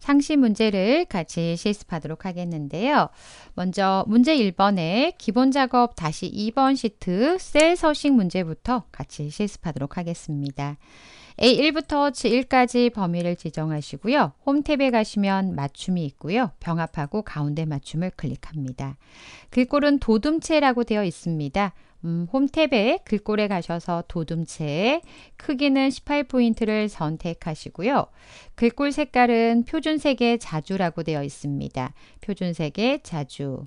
상시 문제를 같이 실습하도록 하겠는데요. 먼저 문제 1번에 기본 작업 다시 2번 시트 셀 서식 문제부터 같이 실습하도록 하겠습니다. A1부터 1까지 범위를 지정하시고요. 홈 탭에 가시면 맞춤이 있고요. 병합하고 가운데 맞춤을 클릭합니다. 글꼴은 도둠체라고 되어 있습니다. 음, 홈탭에 글꼴에 가셔서 도둠체 크기는 18포인트를 선택하시고요. 글꼴 색깔은 표준색의 자주라고 되어 있습니다. 표준색의 자주.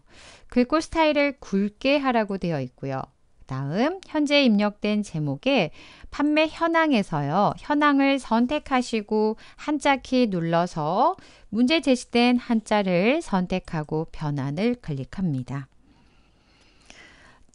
글꼴 스타일을 굵게 하라고 되어 있고요. 다음 현재 입력된 제목에 판매 현황에서요. 현황을 선택하시고 한자키 눌러서 문제 제시된 한자를 선택하고 변환을 클릭합니다.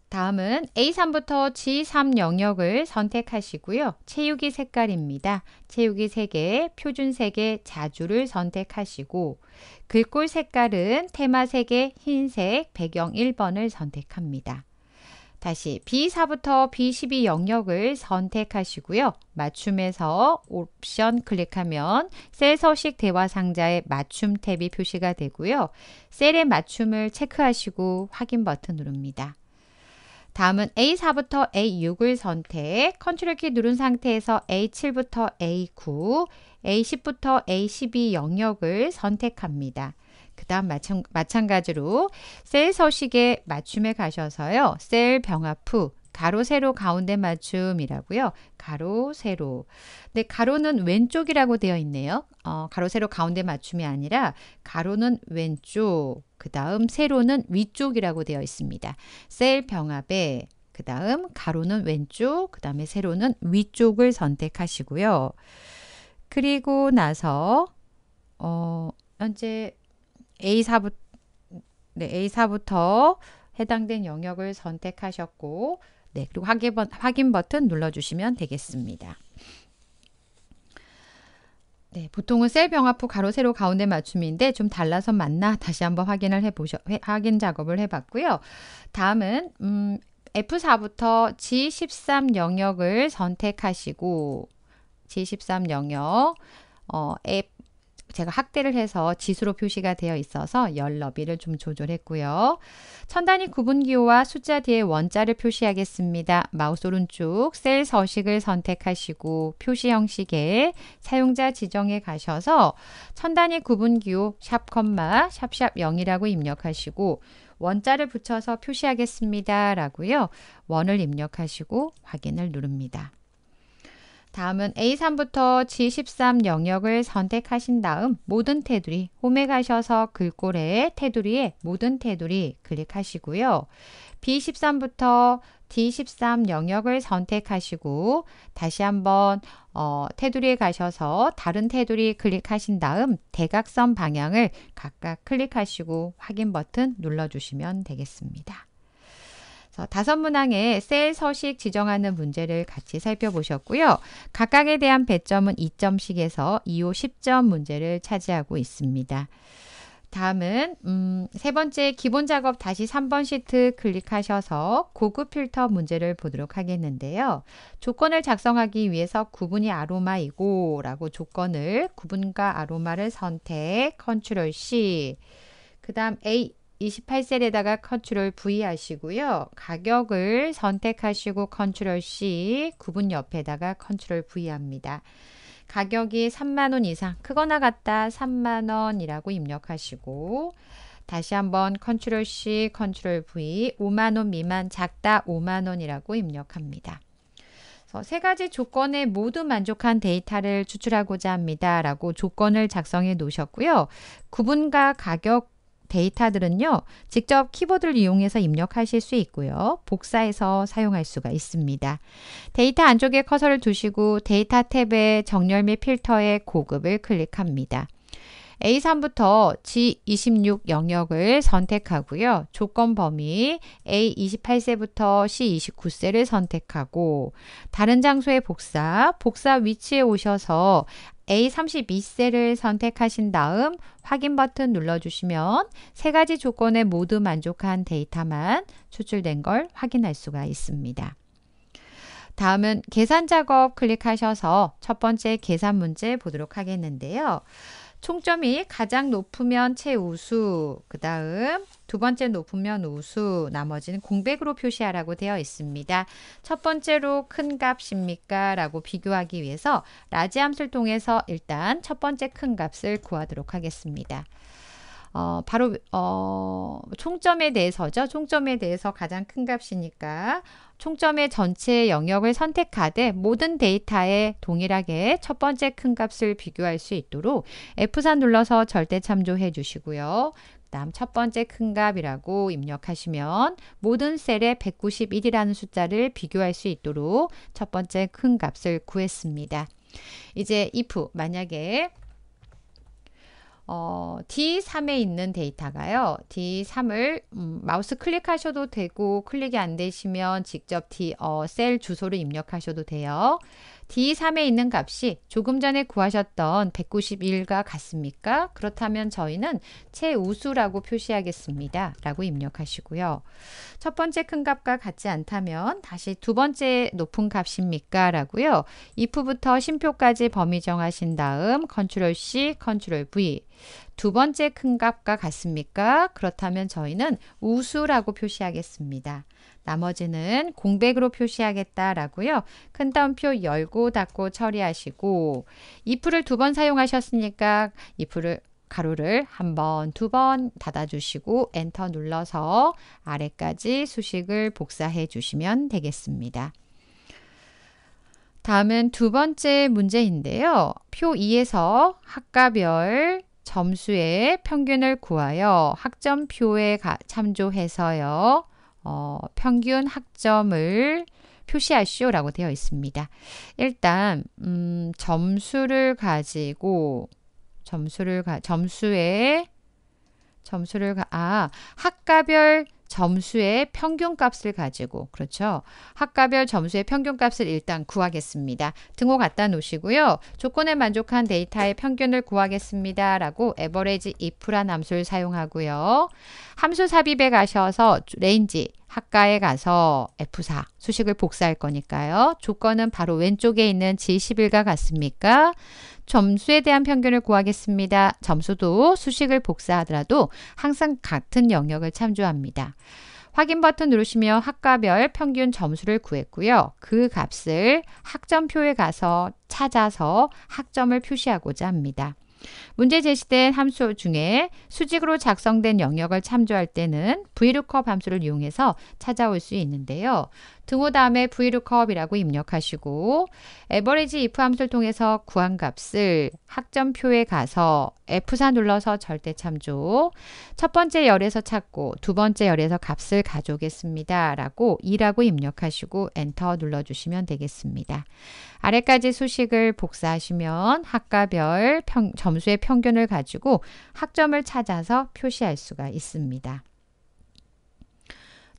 다음은 A3부터 G3 영역을 선택하시고요. 채우기 색깔입니다. 채우기 색의 표준 색의 자주를 선택하시고 글꼴 색깔은 테마 색의 흰색 배경 1번을 선택합니다. 다시 B4부터 B12 영역을 선택하시고요. 맞춤에서 옵션 클릭하면 셀 서식 대화 상자에 맞춤 탭이 표시가 되고요. 셀의 맞춤을 체크하시고 확인 버튼 누릅니다. 다음은 A4부터 A6을 선택, 컨트롤 키 누른 상태에서 A7부터 A9, A10부터 A12 영역을 선택합니다. 그 다음 마찬, 가지로 셀 서식에 맞춤에 가셔서요. 셀 병합 후 가로 세로 가운데 맞춤이라고요. 가로 세로. 근데 가로는 왼쪽이라고 되어 있네요. 어, 가로 세로 가운데 맞춤이 아니라 가로는 왼쪽, 그 다음 세로는 위쪽이라고 되어 있습니다. 셀 병합에 그 다음 가로는 왼쪽, 그 다음에 세로는 위쪽을 선택하시고요. 그리고 나서 어, 현재 A4부, 네, A4부터 해당된 영역을 선택하셨고 네, 그리고 확인, 버, 확인 버튼 눌러주시면 되겠습니다. 네, 보통은 셀 병합 후 가로 세로 가운데 맞춤인데 좀 달라서 맞나 다시 한번 확인을 해보셔 회, 확인 작업을 해봤고요. 다음은 음, F4부터 G13 영역을 선택하시고 G13 영역 어, F 제가 확대를 해서 지수로 표시가 되어 있어서 열 너비를 좀 조절했고요. 천단위 구분기호와 숫자 뒤에 원자를 표시하겠습니다. 마우스 오른쪽 셀 서식을 선택하시고 표시 형식에 사용자 지정에 가셔서 천단위 구분기호 샵 컴마 샵샵 0이라고 입력하시고 원자를 붙여서 표시하겠습니다. 라고요. 원을 입력하시고 확인을 누릅니다. 다음은 A3부터 G13 영역을 선택하신 다음 모든 테두리 홈에 가셔서 글꼴에 테두리에 모든 테두리 클릭하시고요. B13부터 D13 영역을 선택하시고 다시 한번 어, 테두리에 가셔서 다른 테두리 클릭하신 다음 대각선 방향을 각각 클릭하시고 확인 버튼 눌러주시면 되겠습니다. 어, 다섯 문항의 셀 서식 지정하는 문제를 같이 살펴보셨고요. 각각에 대한 배점은 2점씩에서 2호 10점 문제를 차지하고 있습니다. 다음은 음, 세 번째 기본 작업 다시 3번 시트 클릭하셔서 고급 필터 문제를 보도록 하겠는데요. 조건을 작성하기 위해서 구분이 아로마이고 라고 조건을 구분과 아로마를 선택 컨트롤 C 그 다음 A 28셀에다가 컨트롤 V 하시고요. 가격을 선택하시고 컨트롤 C 구분 옆에다가 컨트롤 V 합니다. 가격이 3만원 이상 크거나 같다 3만원이라고 입력하시고 다시 한번 컨트롤 C 컨트롤 V 5만원 미만 작다 5만원이라고 입력합니다. 세 가지 조건에 모두 만족한 데이터를 추출하고자 합니다. 라고 조건을 작성해 놓으셨고요. 구분과 가격 데이터들은요, 직접 키보드를 이용해서 입력하실 수 있고요, 복사해서 사용할 수가 있습니다. 데이터 안쪽에 커서를 두시고 데이터 탭의 정렬 및 필터의 고급을 클릭합니다. A3부터 G26 영역을 선택하고요. 조건 범위 A28세부터 C29세를 선택하고 다른 장소에 복사, 복사 위치에 오셔서 A32셀을 선택하신 다음 확인 버튼 눌러주시면 세 가지 조건에 모두 만족한 데이터만 추출된 걸 확인할 수가 있습니다. 다음은 계산 작업 클릭하셔서 첫 번째 계산 문제 보도록 하겠는데요. 총점이 가장 높으면 최우수, 그 다음 두 번째 높으면 우수, 나머지는 공백으로 표시하라고 되어 있습니다. 첫 번째로 큰 값입니까? 라고 비교하기 위해서 라지 함수를 통해서 일단 첫 번째 큰 값을 구하도록 하겠습니다. 어, 바로 어, 총점에 대해서죠. 총점에 대해서 가장 큰 값이니까 총점의 전체 영역을 선택하되 모든 데이터에 동일하게 첫 번째 큰 값을 비교할 수 있도록 f 3 눌러서 절대 참조해 주시고요. 다음 첫 번째 큰 값이라고 입력하시면 모든 셀에 191이라는 숫자를 비교할 수 있도록 첫 번째 큰 값을 구했습니다. 이제 if 만약에 어, D3에 있는 데이터가요. D3을 음, 마우스 클릭하셔도 되고 클릭이 안 되시면 직접 D 어, 셀 주소를 입력하셔도 돼요. D3에 있는 값이 조금 전에 구하셨던 191과 같습니까? 그렇다면 저희는 최우수라고 표시하겠습니다. 라고 입력하시고요. 첫 번째 큰 값과 같지 않다면 다시 두 번째 높은 값입니까? 라고요. if부터 심표까지 범위 정하신 다음 컨트롤 C, 컨트롤 V 두 번째 큰 값과 같습니까? 그렇다면 저희는 우수라고 표시하겠습니다. 나머지는 공백으로 표시하겠다라고요. 큰 따옴표 열고 닫고 처리하시고 if를 두 번 사용하셨으니까 if를 가로를 한 번, 두 번 닫아주시고 엔터 눌러서 아래까지 수식을 복사해 주시면 되겠습니다. 다음은 두 번째 문제인데요. 표 2에서 학과별 점수의 평균을 구하여 학점표에 참조해서요. 어, 평균 학점을 표시하시오라고 되어 있습니다. 일단 음, 점수를 가지고 점수를 가, 점수에 점수를 가, 아 학과별 점수의 평균값을 가지고 그렇죠. 학과별 점수의 평균값을 일단 구하겠습니다. 등호 갖다 놓으시고요. 조건에 만족한 데이터의 평균을 구하겠습니다. 라고 average if란 함수를 사용하고요. 함수 삽입에 가셔서 레인지 학과에 가서 F4 수식을 복사할 거니까요. 조건은 바로 왼쪽에 있는 G11과 같습니까? 점수에 대한 평균을 구하겠습니다. 점수도 수식을 복사하더라도 항상 같은 영역을 참조합니다. 확인 버튼 누르시면 학과별 평균 점수를 구했고요. 그 값을 학점표에 가서 찾아서 학점을 표시하고자 합니다. 문제 제시된 함수 중에 수직으로 작성된 영역을 참조할 때는 VLOOKUP 함수를 이용해서 찾아올 수 있는데요. 등호 다음에 vlookup 이라고 입력하시고 average if 함수를 통해서 구한 값을 학점표에 가서 F4 눌러서 절대 참조 첫 번째 열에서 찾고 두 번째 열에서 값을 가져오겠습니다. 라고 2라고 입력하시고 엔터 눌러주시면 되겠습니다. 아래까지 수식을 복사하시면 학과별 평, 점수의 평균을 가지고 학점을 찾아서 표시할 수가 있습니다.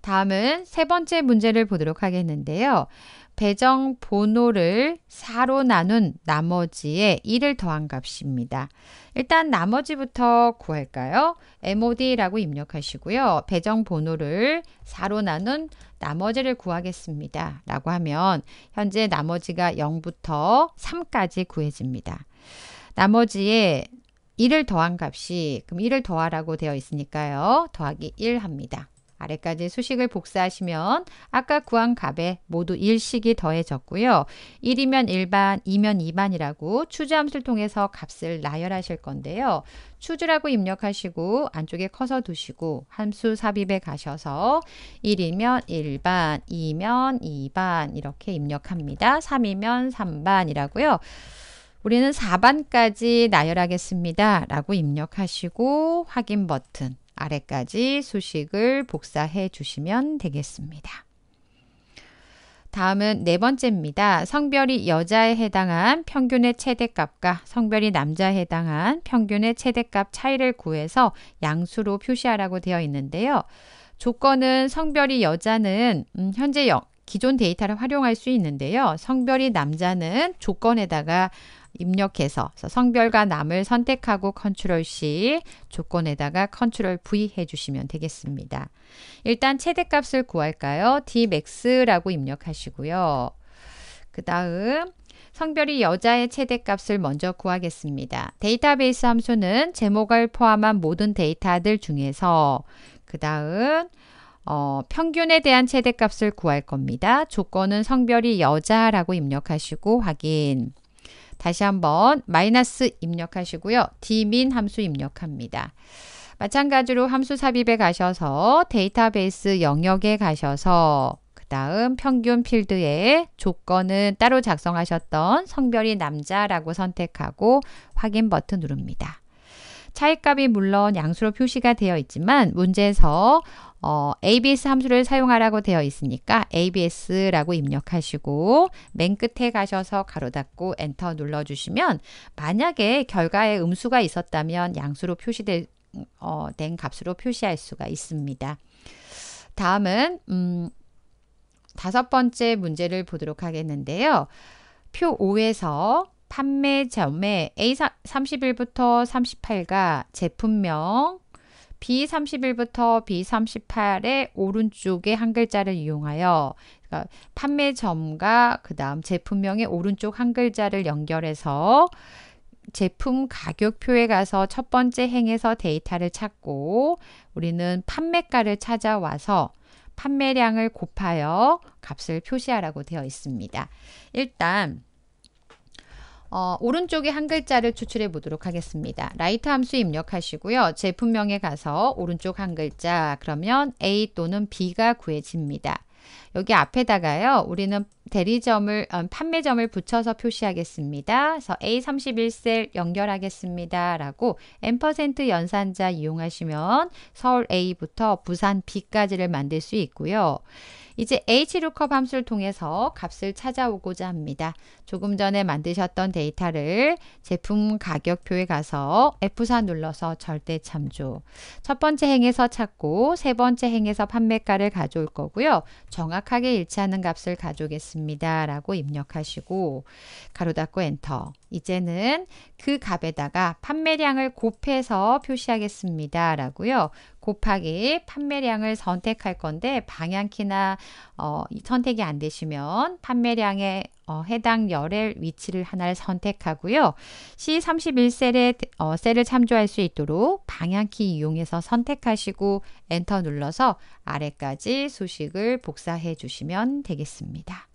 다음은 세 번째 문제를 보도록 하겠는데요. 배정 번호를 4로 나눈 나머지의 1을 더한 값입니다. 일단 나머지부터 구할까요? MOD라고 입력하시고요. 배정 번호를 4로 나눈 나머지를 구하겠습니다. 라고 하면 현재 나머지가 0부터 3까지 구해집니다. 나머지의 1을 더한 값이 그럼 1을 더하라고 되어 있으니까요. 더하기 1 합니다. 아래까지 수식을 복사하시면 아까 구한 값에 모두 일식이 더해졌고요. 1이면 1반, 2면 2반이라고 추주함수를 통해서 값을 나열하실 건데요. 추주라고 입력하시고 안쪽에 커서 두시고 함수 삽입에 가셔서 1이면 1반, 2면 2반 이렇게 입력합니다. 3이면 3반이라고요. 우리는 4반까지 나열하겠습니다. 라고 입력하시고 확인 버튼 아래까지 수식을 복사해 주시면 되겠습니다. 다음은 네 번째입니다. 성별이 여자에 해당한 평균의 최대값과 성별이 남자에 해당한 평균의 최대값 차이를 구해서 양수로 표시하라고 되어 있는데요. 조건은 성별이 여자는 음, 현재 기존 데이터를 활용할 수 있는데요. 성별이 남자는 조건에다가 입력해서 성별과 남을 선택하고 컨트롤 C 조건에다가 컨트롤 V 해주시면 되겠습니다. 일단 최대값을 구할까요? dmax라고 입력하시고요. 그 다음 성별이 여자의 최대값을 먼저 구하겠습니다. 데이터베이스 함수는 제목을 포함한 모든 데이터들 중에서 그 다음 어, 평균에 대한 최대값을 구할 겁니다. 조건은 성별이 여자라고 입력하시고 확인. 다시 한번 마이너스 입력하시고요. dmin 함수 입력합니다. 마찬가지로 함수 삽입에 가셔서 데이터베이스 영역에 가셔서 그 다음 평균 필드에 조건은 따로 작성하셨던 성별이 남자라고 선택하고 확인 버튼 누릅니다. 차이값이 물론 양수로 표시가 되어 있지만 문제에서 어, ABS 함수를 사용하라고 되어 있으니까 ABS라고 입력하시고 맨 끝에 가셔서 가로 닫고 엔터 눌러주시면 만약에 결과에 음수가 있었다면 양수로 표시된 어, 값으로 표시할 수가 있습니다. 다음은 음, 다섯 번째 문제를 보도록 하겠는데요. 표 5에서 판매, 점에 A31부터 38가 제품명, B31부터 B38의 오른쪽의 한 글자를 이용하여 그러니까 판매점과 그 다음 제품명의 오른쪽 한 글자를 연결해서 제품 가격표에 가서 첫 번째 행에서 데이터를 찾고 우리는 판매가를 찾아와서 판매량을 곱하여 값을 표시하라고 되어 있습니다. 일단 어, 오른쪽에 한 글자를 추출해 보도록 하겠습니다. 라이트 함수 입력하시고요. 제품명에 가서 오른쪽 한 글자 그러면 A 또는 B가 구해집니다. 여기 앞에다가요. 우리는 대리점을 음, 판매점을 붙여서 표시하겠습니다. 그래서 A31셀 연결하겠습니다. 라고 M% 연산자 이용하시면 서울 A부터 부산 B까지를 만들 수 있고요. 이제 HLOOKUP 함수를 통해서 값을 찾아오고자 합니다. 조금 전에 만드셨던 데이터를 제품 가격표에 가서 F4 눌러서 절대 참조. 첫 번째 행에서 찾고 세 번째 행에서 판매가를 가져올 거고요. 정확하게 일치하는 값을 가져오겠습니다. 라고 입력하시고 가로 닫고 엔터. 이제는 그 값에다가 판매량을 곱해서 표시하겠습니다. 라고요. 곱하기 판매량을 선택할 건데 방향키나 어, 선택이 안 되시면 판매량에 어, 해당 열의 위치를 하나를 선택하고요. C31셀의 어, 셀을 참조할 수 있도록 방향키 이용해서 선택하시고 엔터 눌러서 아래까지 수식을 복사해 주시면 되겠습니다.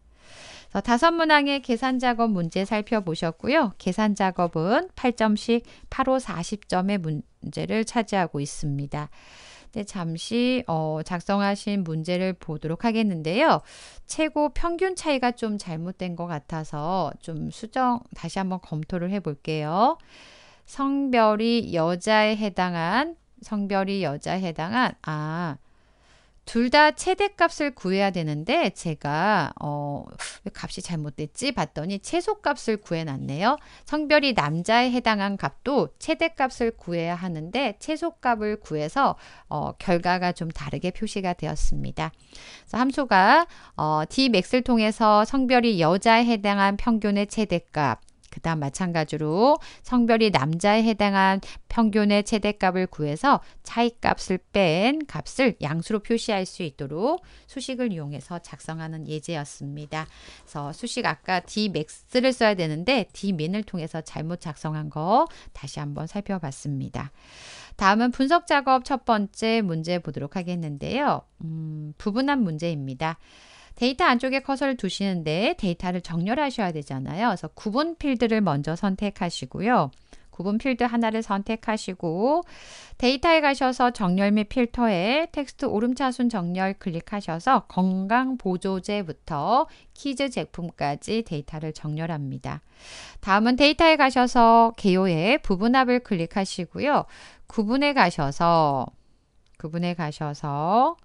어, 다섯 문항의 계산 작업 문제 살펴보셨고요. 계산 작업은 8점씩 8호 40점의 문제를 차지하고 있습니다. 네, 잠시 어, 작성하신 문제를 보도록 하겠는데요. 최고 평균 차이가 좀 잘못된 것 같아서 좀 수정 다시 한번 검토를 해볼게요. 성별이 여자에 해당한 성별이 여자에 해당한 아 둘다 최대값을 구해야 되는데 제가 어, 값이 잘못됐지 봤더니 최소값을 구해놨네요. 성별이 남자에 해당한 값도 최대값을 구해야 하는데 최소값을 구해서 어, 결과가 좀 다르게 표시가 되었습니다. 그래서 함수가 어, dmax를 통해서 성별이 여자에 해당한 평균의 최대값 그다음 마찬가지로 성별이 남자에 해당한 평균의 최대값을 구해서 차이값을 뺀 값을 양수로 표시할 수 있도록 수식을 이용해서 작성하는 예제였습니다. 그래서 수식 아까 dmax를 써야 되는데 dmin을 통해서 잘못 작성한 거 다시 한번 살펴봤습니다. 다음은 분석 작업 첫 번째 문제 보도록 하겠는데요. 음, 부분한 문제입니다. 데이터 안쪽에 커서를 두시는데 데이터를 정렬하셔야 되잖아요. 그래서 구분 필드를 먼저 선택하시고요. 구분 필드 하나를 선택하시고 데이터에 가셔서 정렬 및 필터에 텍스트 오름차순 정렬 클릭하셔서 건강보조제부터 키즈 제품까지 데이터를 정렬합니다. 다음은 데이터에 가셔서 개요에 부분합을 클릭하시고요. 구분에 가셔서 구분에 가셔서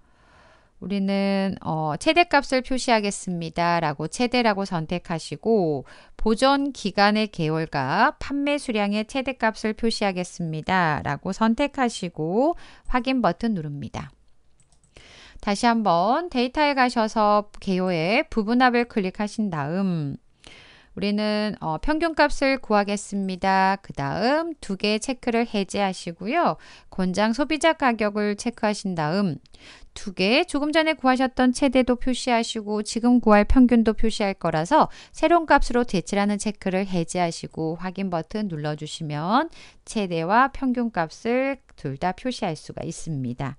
우리는 어, 최대값을 표시하겠습니다. 라고 최대라고 선택하시고 보존 기간의 개월과 판매 수량의 최대값을 표시하겠습니다. 라고 선택하시고 확인 버튼 누릅니다. 다시 한번 데이터에 가셔서 개요에 부분합을 클릭하신 다음 우리는 어, 평균값을 구하겠습니다. 그 다음 두 개 체크를 해제하시고요. 권장 소비자 가격을 체크하신 다음 두 개, 조금 전에 구하셨던 최대도 표시하시고 지금 구할 평균도 표시할 거라서 새로운 값으로 대체라는 체크를 해제하시고 확인 버튼 눌러주시면 최대와 평균 값을 둘 다 표시할 수가 있습니다.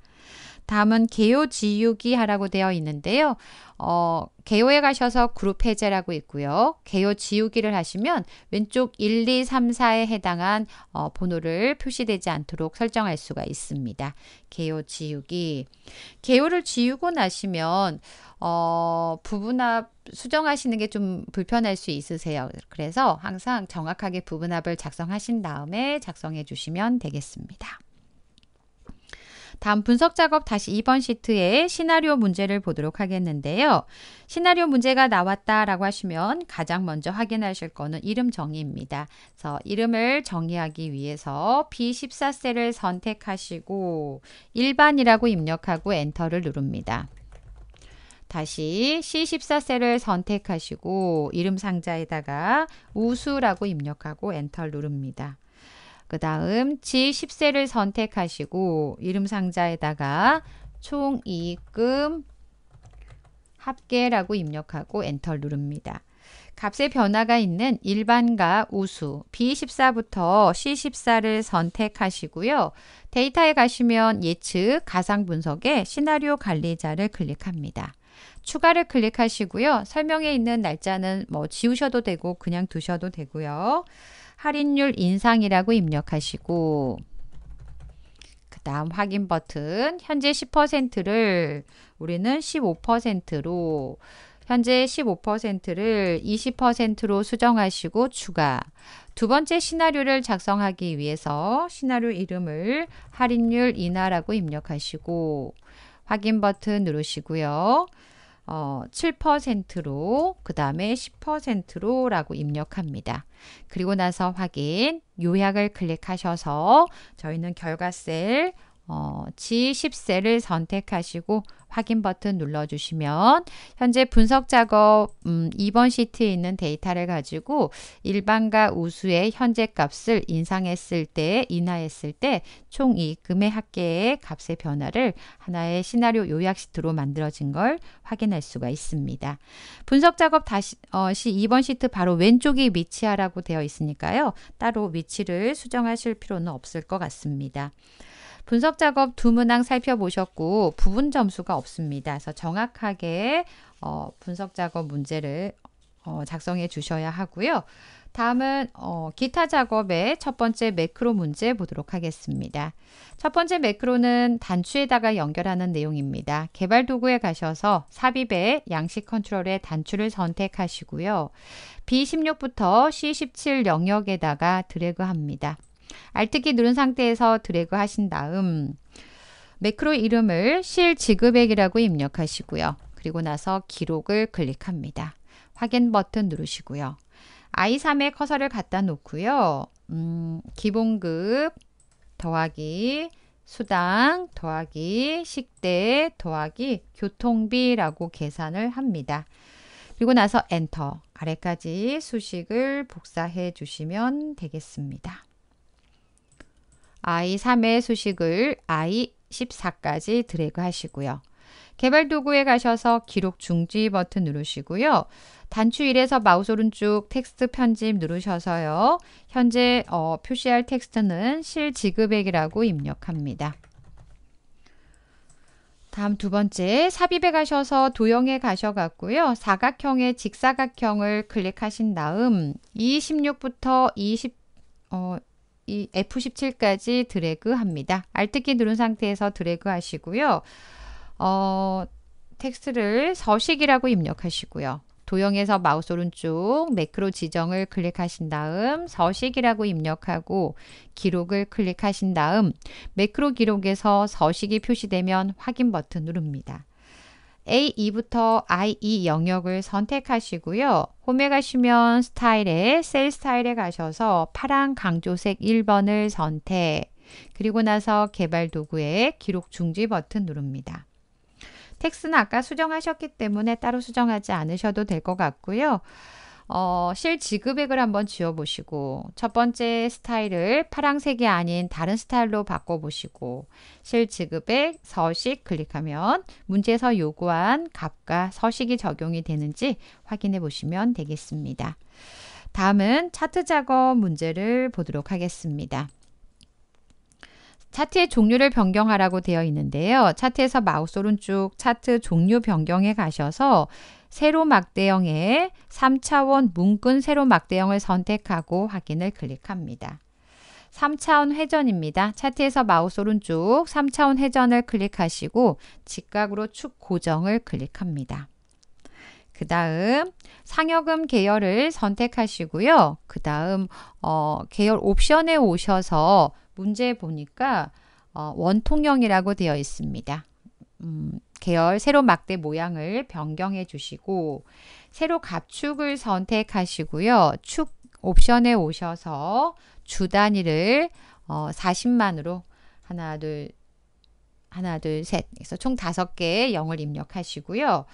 다음은 개요 지우기 하라고 되어 있는데요. 어, 개요에 가셔서 그룹 해제라고 있고요. 개요 지우기를 하시면 왼쪽 1, 2, 3, 4에 해당한 어, 번호를 표시되지 않도록 설정할 수가 있습니다. 개요 지우기. 개요를 지우고 나시면 어, 부분합 수정하시는 게 좀 불편할 수 있으세요. 그래서 항상 정확하게 부분합을 작성하신 다음에 작성해 주시면 되겠습니다. 다음 분석 작업 다시 2번 시트에 시나리오 문제를 보도록 하겠는데요. 시나리오 문제가 나왔다라고 하시면 가장 먼저 확인하실 거는 이름 정의입니다. 그래서 이름을 정의하기 위해서 B14셀을 선택하시고 일반이라고 입력하고 엔터를 누릅니다. 다시 C14셀을 선택하시고 이름 상자에다가 우수라고 입력하고 엔터를 누릅니다. 그 다음 지10세를 선택하시고 이름 상자에다가 총이익금 합계라고 입력하고 엔터를 누릅니다. 값의 변화가 있는 일반과 우수 B14부터 C14를 선택하시고요. 데이터에 가시면 예측, 가상 분석에 시나리오 관리자를 클릭합니다. 추가를 클릭하시고요. 설명에 있는 날짜는 뭐 지우셔도 되고 그냥 두셔도 되고요. 할인율 인상이라고 입력하시고 그 다음 확인 버튼 현재 10%를 우리는 15%로 현재 15%를 20%로 수정하시고 추가 두 번째 시나리오를 작성하기 위해서 시나리오 이름을 할인율 인하라고 입력하시고 확인 버튼 누르시고요. 어, 7%로 그 다음에 10%로 라고 입력합니다. 그리고 나서 확인 요약을 클릭하셔서 저희는 결과 셀 어, g 1 0세를 선택하시고 확인 버튼 눌러주시면 현재 분석 작업 음, 2번 시트에 있는 데이터를 가지고 일반과 우수의 현재 값을 인상했을 때, 인하했을 때 총 이금의 합계의 값의 변화를 하나의 시나리오 요약 시트로 만들어진 걸 확인할 수가 있습니다. 분석 작업 다시 어, 2번 시트 바로 왼쪽이 위치하라고 되어 있으니까요. 따로 위치를 수정하실 필요는 없을 것 같습니다. 분석 작업 두 문항 살펴보셨고 부분 점수가 없습니다. 그래서 정확하게 어, 분석 작업 문제를 어, 작성해 주셔야 하고요. 다음은 어, 기타 작업의 첫 번째 매크로 문제 보도록 하겠습니다. 첫 번째 매크로는 단추에다가 연결하는 내용입니다. 개발 도구에 가셔서 삽입에 양식 컨트롤의 단추를 선택하시고요. B16부터 C17 영역에다가 드래그합니다. 알트키 누른 상태에서 드래그 하신 다음 매크로 이름을 실지급액이라고 입력하시고요. 그리고 나서 기록을 클릭합니다. 확인 버튼 누르시고요. i 3의 커서를 갖다 놓고요. 음, 기본급 더하기 수당 더하기 식대 더하기 교통비라고 계산을 합니다. 그리고 나서 엔터 아래까지 수식을 복사해 주시면 되겠습니다. i3의 수식을 i14까지 드래그 하시고요. 개발 도구에 가셔서 기록 중지 버튼 누르시고요. 단추 1에서 마우스 오른쪽 텍스트 편집 누르셔서요. 현재 어, 표시할 텍스트는 실지급액이라고 입력합니다. 다음 두 번째 삽입에 가셔서 도형에 가셔갖고요. 사각형의 직사각형을 클릭하신 다음 26부터 20 어, 이 F17까지 드래그 합니다. 알트키 누른 상태에서 드래그 하시고요. 어, 텍스트를 서식이라고 입력하시고요. 도형에서 마우스 오른쪽 매크로 지정을 클릭하신 다음 서식이라고 입력하고 기록을 클릭하신 다음 매크로 기록에서 서식이 표시되면 확인 버튼 누릅니다. A2부터 I2 e 영역을 선택하시고요. 홈에 가시면 스타일에 셀 스타일에 가셔서 파란 강조색 1번을 선택 그리고 나서 개발 도구에 기록 중지 버튼 누릅니다. 텍스는 아까 수정하셨기 때문에 따로 수정하지 않으셔도 될 것 같고요. 어, 실 지급액을 한번 지어보시고 첫 번째 스타일을 파란색이 아닌 다른 스타일로 바꿔보시고 실 지급액 서식 클릭하면 문제에서 요구한 값과 서식이 적용이 되는지 확인해 보시면 되겠습니다. 다음은 차트 작업 문제를 보도록 하겠습니다. 차트의 종류를 변경하라고 되어 있는데요. 차트에서 마우스 오른쪽 차트 종류 변경에 가셔서 세로 막대형의 3차원 문근 세로 막대형을 선택하고 확인을 클릭합니다. 3차원 회전입니다. 차트에서 마우스 오른쪽 3차원 회전을 클릭하시고 직각으로 축 고정을 클릭합니다. 그 다음 상여금 계열을 선택하시고요. 그 다음 어, 계열 옵션에 오셔서 문제 보니까 어, 원통형이라고 되어 있습니다. 음, 계열 세로 막대 모양을 변경해 주시고 세로 갑축을 선택하시고요. 축 옵션에 오셔서 주 단위를 어, 40만으로 하나 둘 하나 둘셋 총 다섯 개의 0을 입력하시고요.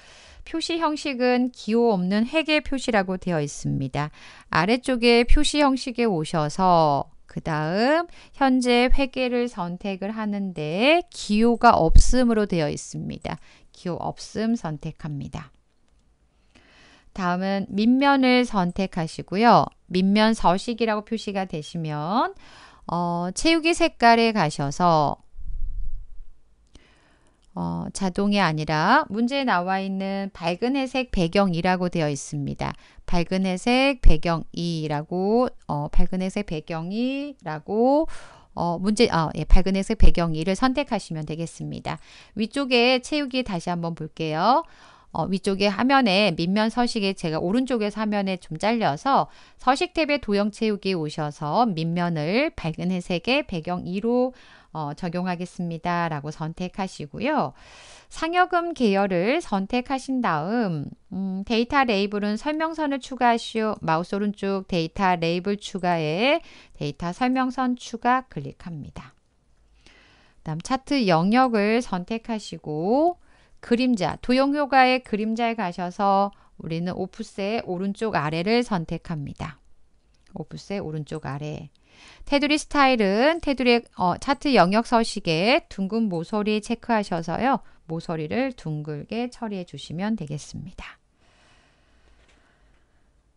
표시 형식은 기호 없는 회계 표시라고 되어 있습니다. 아래쪽에 표시 형식에 오셔서 그 다음 현재 회계를 선택을 하는데 기호가 없음으로 되어 있습니다. 기호 없음 선택합니다. 다음은 밑면을 선택하시고요. 밑면 서식이라고 표시가 되시면 어, 채우기 색깔에 가셔서 어, 자동이 아니라 문제에 나와 있는 밝은 회색 배경이라고 되어 있습니다. 밝은 회색 배경이라고 어, 밝은 회색 배경이라고 어, 문제, 어, 예, 밝은 회색 배경이를 선택하시면 되겠습니다. 위쪽에 채우기 다시 한번 볼게요. 어, 위쪽에 화면에 밑면 서식에 제가 오른쪽에 화면에 좀 잘려서 서식 탭에 도형 채우기 오셔서 밑면을 밝은 회색의 배경 2로 어, 적용하겠습니다. 라고 선택하시고요. 상여금 계열을 선택하신 다음 음, 데이터 레이블은 설명선을 추가하시오. 마우스 오른쪽 데이터 레이블 추가에 데이터 설명선 추가 클릭합니다. 그 다음 차트 영역을 선택하시고 그림자, 도형효과의 그림자에 가셔서 우리는 오프셋 오른쪽 아래를 선택합니다. 오프셋 오른쪽 아래. 테두리 스타일은 테두리 어, 차트 영역 서식에 둥근 모서리 체크하셔서요. 모서리를 둥글게 처리해 주시면 되겠습니다.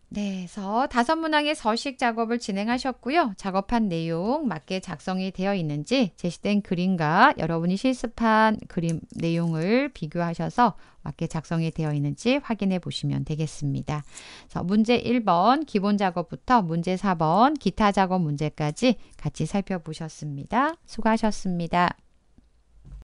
네, 그래서 다섯 문항의 서식 작업을 진행하셨고요. 작업한 내용 맞게 작성이 되어 있는지 제시된 그림과 여러분이 실습한 그림 내용을 비교하셔서 맞게 작성이 되어 있는지 확인해 보시면 되겠습니다. 그래서 문제 1번 기본 작업부터 문제 4번 기타 작업 문제까지 같이 살펴보셨습니다. 수고하셨습니다.